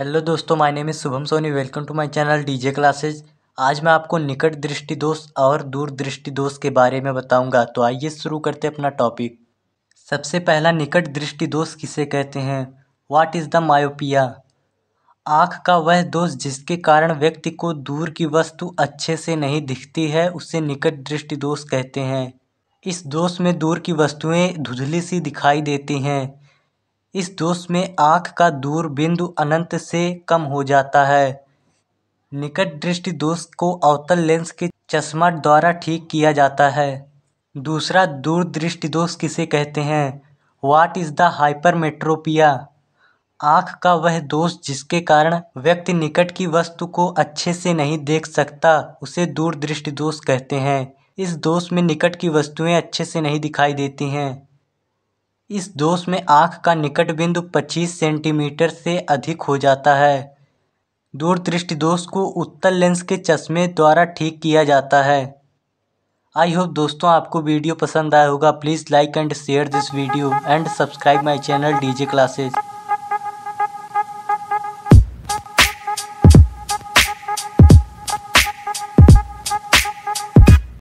hello दोस्तों my name is Shubham Soni welcome to my channel DJ classes आज मैं आपको निकट दृष्टि दोष और दूर दृष्टि दोष के बारे में बताऊंगा तो आइए शुरू करते अपना टॉपिक सबसे पहला निकट दृष्टि दोष किसे कहते हैं व्हाट इज़ द मायोपिया आँख का वह दोष जिसके कारण व्यक्ति को दूर की वस्तु अच्छे से नहीं दिखती है उसे निकट दृष्टि दोष कहते हैं इस दोष में दूर की वस्तुएँ धुंधली सी दिखाई देती हैं इस दोष में आँख का दूर बिंदु अनंत से कम हो जाता है निकट दृष्टि दोष को अवतल लेंस के चश्मा द्वारा ठीक किया जाता है दूसरा दूर दृष्टि दोष किसे कहते हैं व्हाट इज़ द हाइपरमेट्रोपिया आँख का वह दोष जिसके कारण व्यक्ति निकट की वस्तु को अच्छे से नहीं देख सकता उसे दृष्टि दोष कहते हैं इस दोष में निकट की वस्तुएं अच्छे से नहीं दिखाई देती हैं इस दोष में आँख का निकट बिंदु पच्चीस सेंटीमीटर से अधिक हो जाता है दूरदृष्टि दोष को उत्तल लेंस के चश्मे द्वारा ठीक किया जाता है आई होप दोस्तों आपको वीडियो पसंद आया होगा please like and share this video and subscribe my channel DJ classes